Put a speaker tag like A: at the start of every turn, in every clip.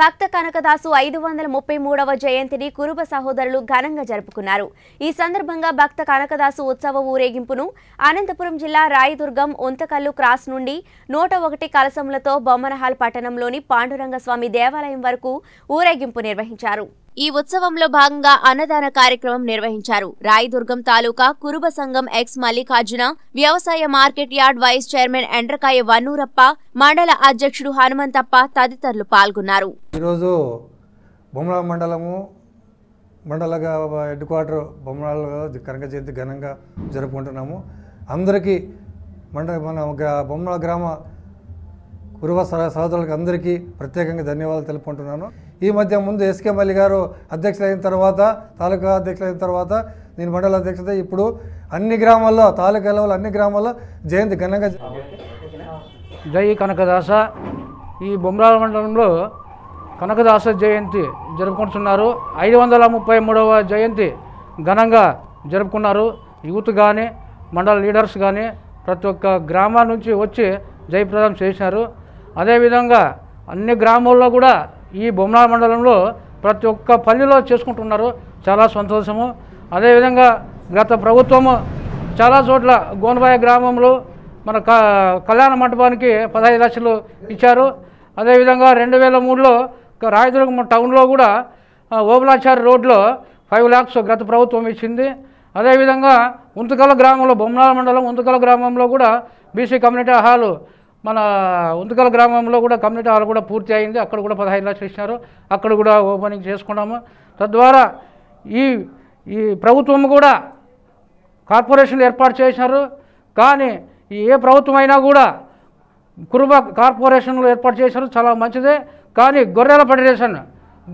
A: భక్త కనకదాసు ఐదు వందల ముప్పై మూడవ జయంతిని కురుబ సహోదరులు ఘనంగా జరుపుకున్నారు ఈ సందర్భంగా భక్త కనకదాసు ఉత్సవ ఊరేగింపును అనంతపురం జిల్లా రాయదుర్గం ఒంతకల్లు క్రాస్ నుండి నూట ఒకటి కలసములతో బొమ్మనహాల్ పట్టణంలోని పాండురంగస్వామి దేవాలయం వరకు ఊరేగింపు నిర్వహించారు ఈ ఉత్సవంలో భాగంగా అన్నదాన కార్యక్రమం నిర్వహించారు రాయదుర్గం తాలూకా కురుబ సంఘం ఎక్స్ మల్లికార్జున వ్యవసాయ మార్కెట్ యార్డ్ వైస్ చైర్మన్ ఎండ్రకాయ వన్నూరప్ప మండల అధ్యక్షుడు హనుమంతప్ప తదితరులు పాల్గొన్నారు
B: ఈరోజు బొమ్మల మండలము మండల హెడ్ క్వార్టర్ బొమ్మలలో కనక జయంతి ఘనంగా జరుపుకుంటున్నాము అందరికీ మండ మన బొమ్మల గ్రామ కురువ సహోదరులకు అందరికీ ప్రత్యేకంగా ధన్యవాదాలు తెలుపుకుంటున్నాను ఈ మధ్య ముందు ఎస్కే మల్లి గారు అధ్యక్షులైన తర్వాత తాలూకా అధ్యక్షులైన తర్వాత నేను మండల అధ్యక్షత ఇప్పుడు అన్ని గ్రామాల్లో తాలూకా లెవెల్ అన్ని గ్రామాల్లో జయంతి ఘనంగా
C: జై కనకదాస ఈ బొమ్మరాల మండలంలో కనకదాస జయంతి జరుపుకుంటున్నారు ఐదు వందల ముప్పై మూడవ జయంతి ఘనంగా జరుపుకున్నారు యూత్ కానీ మండల లీడర్స్ కానీ ప్రతి ఒక్క గ్రామాల నుంచి వచ్చి జయప్రదం చేశారు అదేవిధంగా అన్ని గ్రామాల్లో కూడా ఈ బొమ్మనాల మండలంలో ప్రతి ఒక్క పల్లెలో చేసుకుంటున్నారు చాలా సంతోషము అదేవిధంగా గత ప్రభుత్వము చాలా చోట్ల గోనబాయ గ్రామంలో మన కళ్యాణ మండపానికి పదహైదు లక్షలు ఇచ్చారు అదేవిధంగా రెండు వేల మూడులో రాయదుర్గం టౌన్లో కూడా ఓబలాచారి రోడ్లో ఫైవ్ ల్యాక్స్ గత ప్రభుత్వం ఇచ్చింది అదేవిధంగా ఉంతకల గ్రామంలో బొమ్మనాల మండలం ఉంతకల గ్రామంలో కూడా బీసీ కమ్యూనిటీ హాలు మన ఉందకల గ్రామంలో కూడా కమ్యూనిటీ హాల్ కూడా పూర్తి అయింది అక్కడ కూడా పదహైదు లక్షలు ఇచ్చినారు అక్కడ కూడా ఓపెనింగ్ చేసుకున్నాము తద్వారా ఈ ఈ ప్రభుత్వం కూడా కార్పొరేషన్లు ఏర్పాటు చేసినారు కానీ ఏ ప్రభుత్వం అయినా కూడా కురుబ కార్పొరేషన్లు ఏర్పాటు చేశారు చాలా మంచిదే కానీ గొర్రెల ఫెడరేషన్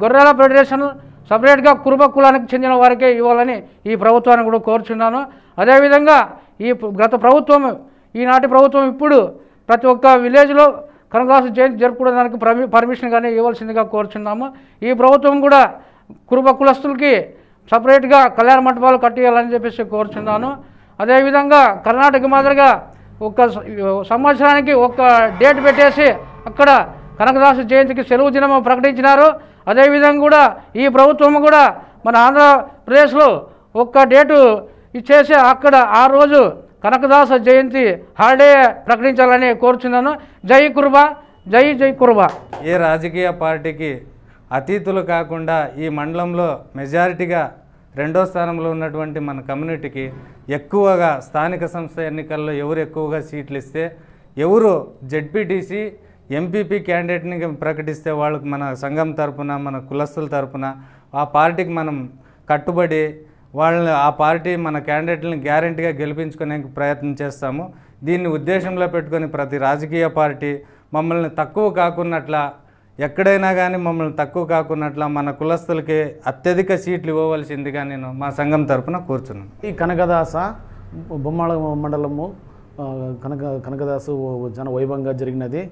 C: గొర్రెల ఫెడరేషన్ సపరేట్గా కురుబ కులానికి చెందిన వారికే ఇవ్వాలని ఈ ప్రభుత్వాన్ని కూడా కోరుచున్నాను అదేవిధంగా ఈ గత ప్రభుత్వం ఈనాటి ప్రభుత్వం ఇప్పుడు ప్రతి ఒక్క విలేజ్లో కనకదాసు జయంతి జరుపుకోవడానికి పర్మిషన్ కానీ ఇవ్వాల్సిందిగా కోరుచున్నాము ఈ ప్రభుత్వం కూడా కురుబ కులస్తులకి సపరేట్గా కళ్యాణ మండపాలు కట్టేయాలని చెప్పేసి కోరుచున్నాను అదేవిధంగా కర్ణాటక మాదిరిగా ఒక సంవత్సరానికి ఒక డేట్ పెట్టేసి అక్కడ కనకదాసు జయంతికి సెలవు దినము ప్రకటించినారు అదేవిధంగా కూడా ఈ ప్రభుత్వం కూడా మన ఆంధ్రప్రదేశ్లో ఒక్క డేటు ఇచ్చేసి అక్కడ ఆ రోజు కనకదాస జయంతి హాలిడే ప్రకటించాలని కోరుచున్నాను జై కుర్బా జై జై కుర్బా
B: ఏ రాజకీయ పార్టీకి అతీతులు కాకుండా ఈ మండలంలో మెజారిటీగా రెండో స్థానంలో ఉన్నటువంటి మన కమ్యూనిటీకి ఎక్కువగా స్థానిక సంస్థ ఎన్నికల్లో ఎవరు ఎక్కువగా సీట్లు ఇస్తే ఎవరు జడ్పీటీసీ ఎంపీపీ క్యాండిడేట్ని ప్రకటిస్తే వాళ్ళకి మన సంఘం తరపున మన కులస్తుల తరపున ఆ పార్టీకి మనం కట్టుబడి వాళ్ళని ఆ పార్టీ మన క్యాండిడేట్లను గ్యారంటీగా గెలిపించుకునే ప్రయత్నం చేస్తాము దీన్ని ఉద్దేశంలో పెట్టుకొని ప్రతి రాజకీయ పార్టీ మమ్మల్ని తక్కువ కాకున్నట్ల ఎక్కడైనా కానీ మమ్మల్ని తక్కువ కాకున్నట్ల మన కులస్తులకి అత్యధిక సీట్లు ఇవ్వవలసిందిగా నేను మా సంఘం తరఫున కూర్చున్నాను
A: ఈ కనకదాస బొమ్మల మండలము కనక కనకదాసు చాలా వైభవంగా జరిగినది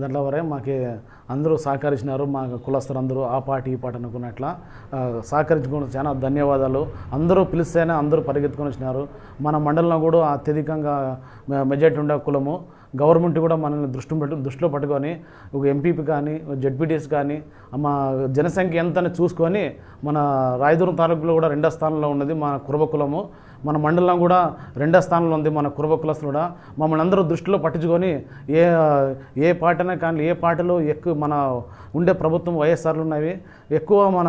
A: దాంట్లో వరే మాకు అందరూ సహకరించినారు మా కులస్తులు అందరూ ఆ పాట ఈ పాట అనుకున్నట్ల సహకరించుకుని చాలా ధన్యవాదాలు అందరూ పిలిస్తేనే అందరూ పరిగెత్తుకొని వచ్చినారు మన మండలంలో కూడా అత్యధికంగా మెజార్టీ ఉండే కులము గవర్నమెంట్ కూడా మనల్ని దృష్టి పెట్టు దృష్టిలో పట్టుకొని ఒక ఎంపీపీ కానీ జడ్పీటీఎస్ కానీ మా జనసంఖ్య ఎంత అని చూసుకొని మన రాయదుర్గం తాలూకులో కూడా రెండో స్థానంలో ఉన్నది మన కురబకులము మన మండలం కూడా రెండో స్థానంలో ఉంది మన కురబకులస్తులు కూడా మమ్మల్ని అందరూ దృష్టిలో పట్టించుకొని ఏ ఏ పార్టీనే కానీ ఏ పార్టీలో ఎక్కువ మన ఉండే ప్రభుత్వం వైఎస్ఆర్లు ఉన్నవి ఎక్కువ మన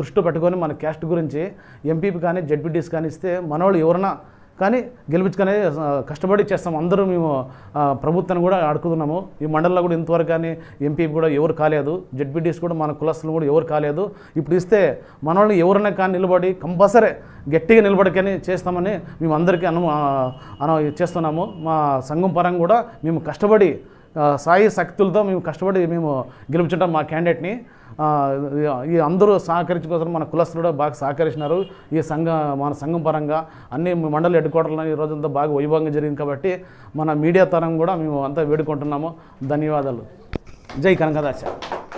A: దృష్టి పట్టుకొని మన క్యాస్ట్ గురించి ఎంపీపీ కానీ జడ్పీటీస్ కానీ ఇస్తే వాళ్ళు ఎవరైనా కానీ గెలిపించుకునే కష్టపడి చేస్తాం అందరూ మేము ప్రభుత్వాన్ని కూడా ఆడుకుతున్నాము ఈ మండలంలో కూడా ఇంతవరకు కానీ ఎంపీ కూడా ఎవరు కాలేదు జడ్పీటీస్ కూడా మన కులస్తులు కూడా ఎవరు కాలేదు ఇప్పుడు ఇస్తే మన వాళ్ళు ఎవరైనా కానీ నిలబడి కంపల్సరీ గట్టిగా నిలబడికని చేస్తామని మేము అందరికీ అను చేస్తున్నాము మా సంఘం పరంగా కూడా మేము కష్టపడి సాయి శక్తులతో మేము కష్టపడి మేము గెలిపించడం మా క్యాండిడేట్ని ఈ అందరూ సహకరించుకోసం మన కులస్తులు కూడా బాగా సహకరించినారు ఈ సంఘ మన సంఘం పరంగా అన్ని మండలి హెడ్ క్వార్టర్లో ఈ రోజంతా బాగా వైభవంగా జరిగింది కాబట్టి మన మీడియా తరం కూడా మేము అంతా వేడుకుంటున్నాము ధన్యవాదాలు జై కనకదాచార్య